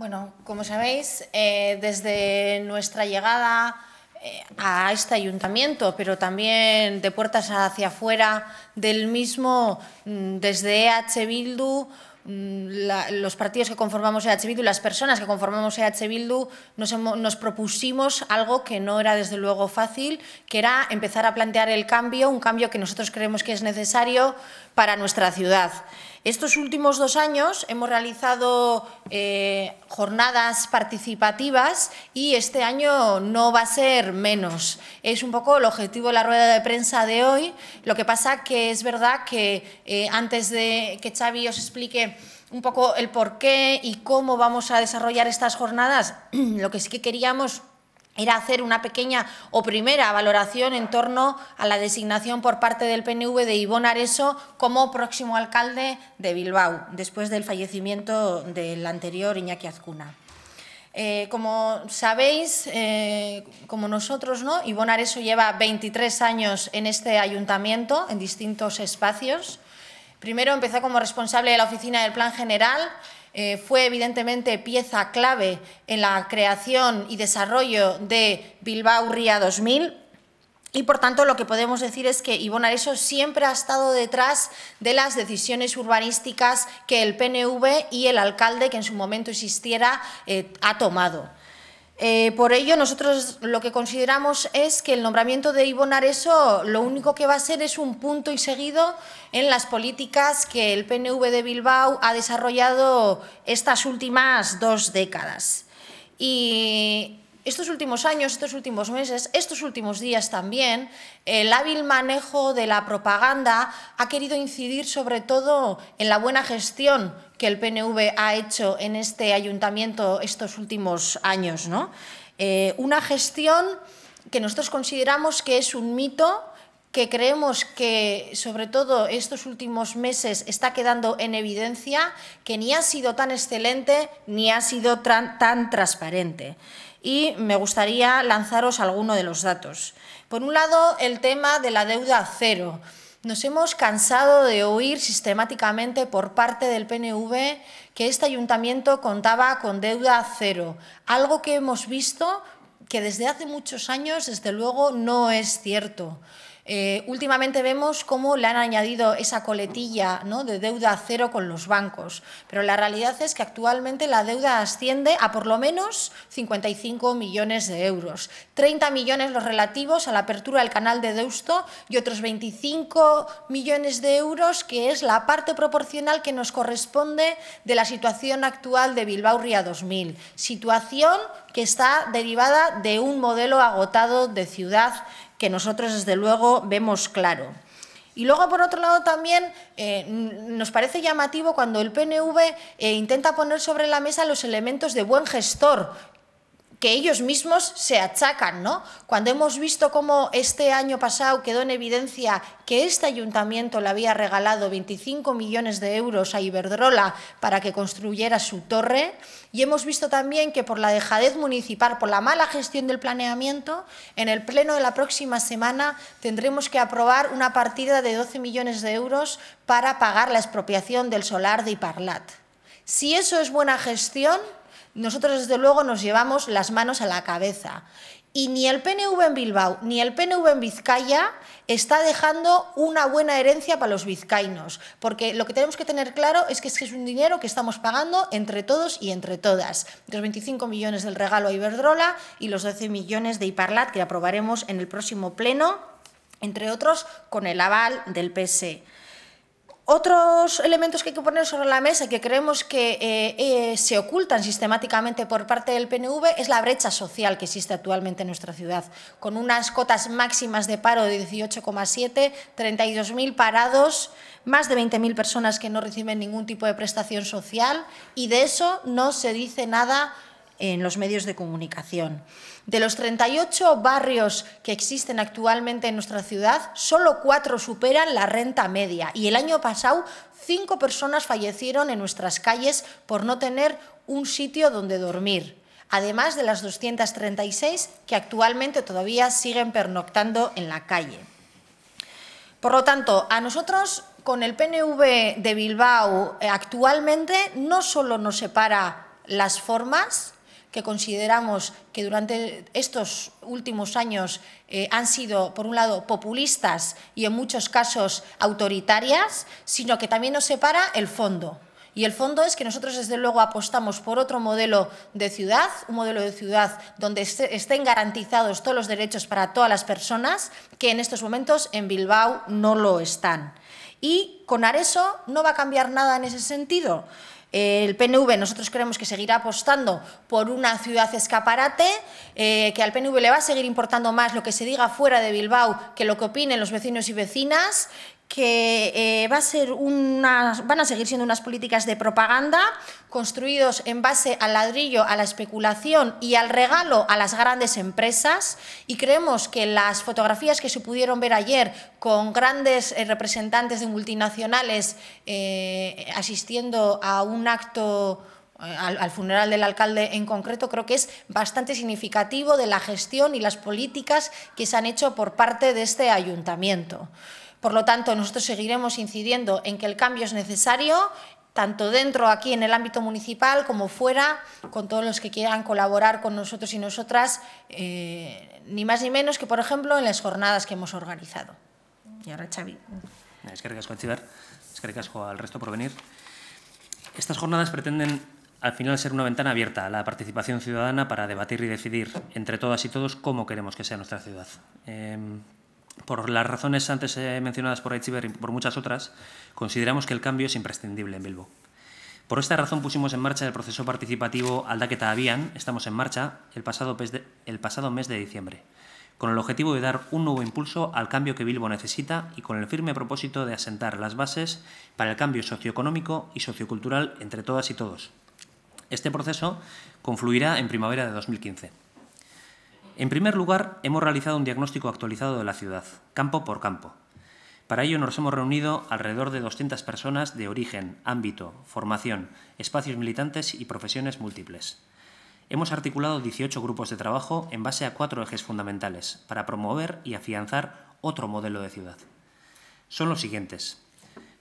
Bueno, como sabéis, eh, desde nuestra llegada eh, a este ayuntamiento, pero también de puertas hacia afuera del mismo, mm, desde EH Bildu, mm, los partidos que conformamos EH Bildu, las personas que conformamos EH Bildu, nos, nos, propusimos algo que no era desde luego fácil, que era empezar a plantear el cambio, un cambio que nosotros creemos que es necesario para nuestra ciudad. Estos últimos dos años hemos realizado eh, jornadas participativas y este año no va a ser menos. Es un poco el objetivo de la rueda de prensa de hoy. Lo que pasa que es verdad que eh, antes de que Xavi os explique un poco el por qué y cómo vamos a desarrollar estas jornadas, lo que sí que queríamos era hacer una pequeña o primera valoración en torno a la designación por parte del PNV de Ivón Areso como próximo alcalde de Bilbao, después del fallecimiento del anterior Iñaki Azcuna. Eh, como sabéis, eh, como nosotros, ¿no? Ivón Areso lleva 23 años en este ayuntamiento, en distintos espacios. Primero empezó como responsable de la oficina del Plan General, eh, fue evidentemente pieza clave en la creación y desarrollo de Bilbao Ría 2000. Y por tanto, lo que podemos decir es que Ivonne Areso siempre ha estado detrás de las decisiones urbanísticas que el PNV y el alcalde, que en su momento existiera, eh, ha tomado. Eh, por ello, nosotros lo que consideramos es que el nombramiento de Ibon Areso lo único que va a ser es un punto y seguido en las políticas que el PNV de Bilbao ha desarrollado estas últimas dos décadas. Y estos últimos años, estos últimos meses, estos últimos días también, el hábil manejo de la propaganda ha querido incidir sobre todo en la buena gestión que el PNV ha hecho en este ayuntamiento estos últimos años. ¿no? Eh, una gestión que nosotros consideramos que es un mito que creemos que sobre todo estos últimos meses está quedando en evidencia que ni ha sido tan excelente ni ha sido tan, transparente. Y me gustaría lanzaros alguno de los datos. Por un lado, el tema de la deuda cero. Nos hemos cansado de oír sistemáticamente por parte del PNV que este ayuntamiento contaba con deuda cero, algo que hemos visto que desde hace muchos años, desde luego, no es cierto. Eh, últimamente vemos cómo le han añadido esa coletilla de deuda cero con los bancos, pero la realidad es que actualmente la deuda asciende a por lo menos 55 millones de euros, 30 millones los relativos a la apertura del canal de Deusto y otros 25 millones de euros que es la parte proporcional que nos corresponde de la situación actual de Bilbao Ría 2000, situación que está derivada de un modelo agotado de ciudad que nosotros desde luego vemos claro. Y luego, por otro lado, también eh, nos parece llamativo cuando el PNV eh, intenta poner sobre la mesa los elementos de buen gestor que ellos mismos se achacan, ¿no? Cuando hemos visto cómo este año pasado quedó en evidencia que este ayuntamiento le había regalado 25 millones de euros a Iberdrola para que construyera su torre, y hemos visto también que por la dejadez municipal, por la mala gestión del planeamiento, en el pleno de la próxima semana tendremos que aprobar una partida de 12 millones de euros para pagar la expropiación del solar de Iparlat. Si eso es buena gestión, nosotros desde luego nos llevamos las manos a la cabeza. Y ni el PNV en Bilbao ni el PNV en Vizcaya está dejando una buena herencia para los vizcainos. porque lo que tenemos que tener claro es que es un dinero que estamos pagando entre todos y entre todas. Los 25 millones del regalo a Iberdrola y los 12 millones de Iparlat que aprobaremos en el próximo pleno, entre otros con el aval del PSE. Otros elementos que hay que poner sobre la mesa que creemos que eh, eh, se ocultan sistemáticamente por parte del PNV es la brecha social que existe actualmente en nuestra ciudad, con unas cotas máximas de paro de 18,7, 32.000 parados, más de 20.000 personas que no reciben ningún tipo de prestación social y de eso no se dice nada en los medios de comunicación. De los 38 barrios que existen actualmente en nuestra ciudad, solo cuatro superan la renta media y el año pasado cinco personas fallecieron en nuestras calles por no tener un sitio donde dormir además de las 236 que actualmente todavía siguen pernoctando en la calle. Por lo tanto, a nosotros con el PNV de Bilbao eh, actualmente no solo nos separa las formas, que consideramos que durante estos últimos años eh, han sido, por un lado, populistas y en muchos casos autoritarias, sino que también nos separa el fondo. Y el fondo es que nosotros, desde luego, apostamos por otro modelo de ciudad, un modelo de ciudad donde estén garantizados todos los derechos para todas las personas, que en estos momentos en Bilbao no lo están. Y con Areso no va a cambiar nada en ese sentido el PNV nosotros creemos que seguirá apostando por una ciudad escaparate, eh, que al PNV le va a seguir importando más lo que se diga fuera de Bilbao que lo que opinen los vecinos y vecinas, que eh, va a ser una van a seguir siendo unas políticas de propaganda construidos en base al ladrillo, a la especulación y al regalo a las grandes empresas. Y creemos que las fotografías que se pudieron ver ayer con grandes eh, representantes de multinacionales eh, asistiendo a un acto al, funeral del alcalde en concreto, creo que es bastante significativo de la gestión y las políticas que se han hecho por parte de este ayuntamiento. Por lo tanto, nosotros seguiremos incidiendo en que el cambio es necesario tanto dentro aquí en el ámbito municipal como fuera, con todos los que quieran colaborar con nosotros y nosotras, eh, ni más ni menos que, por ejemplo, en las jornadas que hemos organizado. Y ahora, Xavi. Es que a Es que al resto por venir. Estas jornadas pretenden, al final, ser una ventana abierta a la participación ciudadana para debatir y decidir entre todas y todos cómo queremos que sea nuestra ciudad. Em, por las razones antes eh, mencionadas por Aichiber y por muchas otras, consideramos que el cambio es imprescindible en Bilbo. Por esta razón pusimos en marcha el proceso participativo que Avian, estamos en marcha, el pasado, el pasado mes de diciembre, con el objetivo de dar un nuevo impulso al cambio que Bilbo necesita y con el firme propósito de asentar las bases para el cambio socioeconómico y sociocultural entre todas y todos. Este proceso confluirá en primavera de 2015. En primer lugar, hemos realizado un diagnóstico actualizado de la ciudad, campo por campo. Para ello nos hemos reunido alrededor de 200 personas de origen, ámbito, formación, espacios militantes y profesiones múltiples. Hemos articulado 18 grupos de trabajo en base a cuatro ejes fundamentales para promover y afianzar otro modelo de ciudad. Son los siguientes.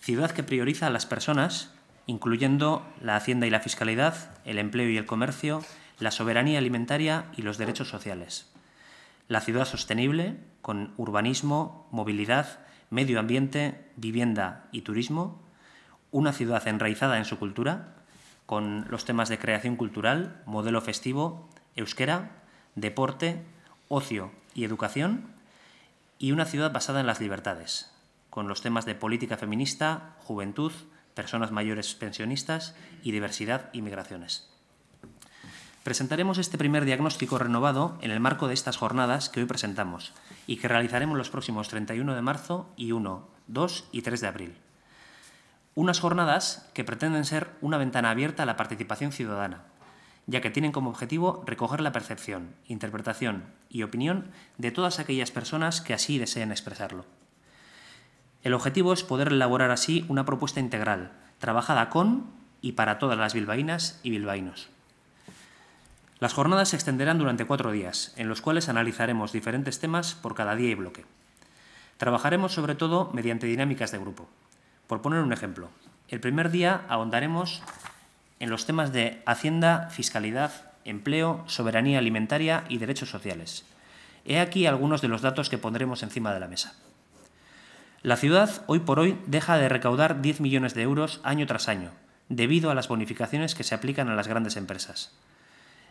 Ciudad que prioriza a las personas, incluyendo la hacienda y la fiscalidad, el empleo y el comercio, la soberanía alimentaria y los derechos sociales. La ciudad sostenible, con urbanismo, movilidad, medio ambiente, vivienda y turismo. Una ciudad enraizada en su cultura, con los temas de creación cultural, modelo festivo, euskera, deporte, ocio y educación. Y una ciudad basada en las libertades, con los temas de política feminista, juventud, personas mayores pensionistas y diversidad y migraciones. Presentaremos este primer diagnóstico renovado en el marco de estas jornadas que hoy presentamos y que realizaremos los próximos 31 de marzo y 1, 2 y 3 de abril. Unas jornadas que pretenden ser una ventana abierta a la participación ciudadana, ya que tienen como objetivo recoger la percepción, interpretación y opinión de todas aquellas personas que así deseen expresarlo. El objetivo es poder elaborar así una propuesta integral, trabajada con y para todas las bilbaínas y bilbaínos. Las jornadas se extenderán durante cuatro días, en los cuales analizaremos diferentes temas por cada día y bloque. Trabajaremos sobre todo mediante dinámicas de grupo. Por poner un ejemplo, el primer día ahondaremos en los temas de Hacienda, Fiscalidad, Empleo, Soberanía Alimentaria y Derechos Sociales. He aquí algunos de los datos que pondremos encima de la mesa. La ciudad, hoy por hoy, deja de recaudar 10 millones de euros año tras año, debido a las bonificaciones que se aplican a las grandes empresas.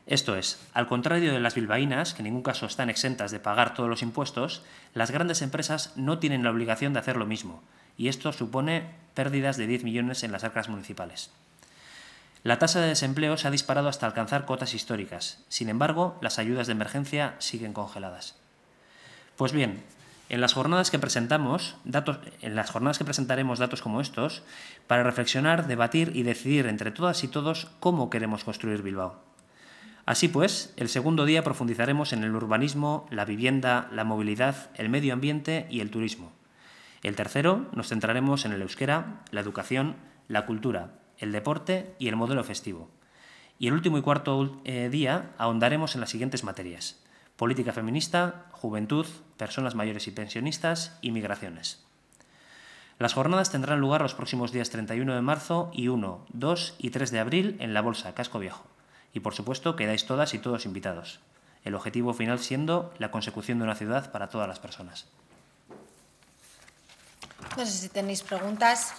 Esto es, al contrario de las bilbaínas, que en ningún caso están exentas de pagar todos los impuestos, las grandes empresas no tienen la obligación de hacer lo mismo, y esto supone pérdidas de 10 millones en las arcas municipales. La tasa de desempleo se ha disparado hasta alcanzar cotas históricas, sin embargo, las ayudas de emergencia siguen congeladas. Pues bien, en las jornadas que presentamos, en las jornadas que presentaremos datos como estos, para reflexionar, debatir y decidir entre todas y todos cómo queremos construir Bilbao. Así pues, el segundo día profundizaremos en el urbanismo, la vivienda, la movilidad, el medio ambiente y el turismo. El tercero nos centraremos en el euskera, la educación, la cultura, el deporte y el modelo festivo. Y el último y cuarto eh, día ahondaremos en las siguientes materias. Política feminista, juventud, personas mayores y pensionistas y migraciones. Las jornadas tendrán lugar los próximos días 31 de marzo y 1, 2 y 3 de abril en la Bolsa Casco Viejo y por supuesto quedáis todas y todos invitados, el objetivo final siendo la consecución de una ciudad para todas las personas. No sé si tenéis preguntas.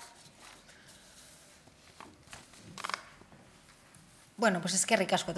Bueno, pues es que ricasco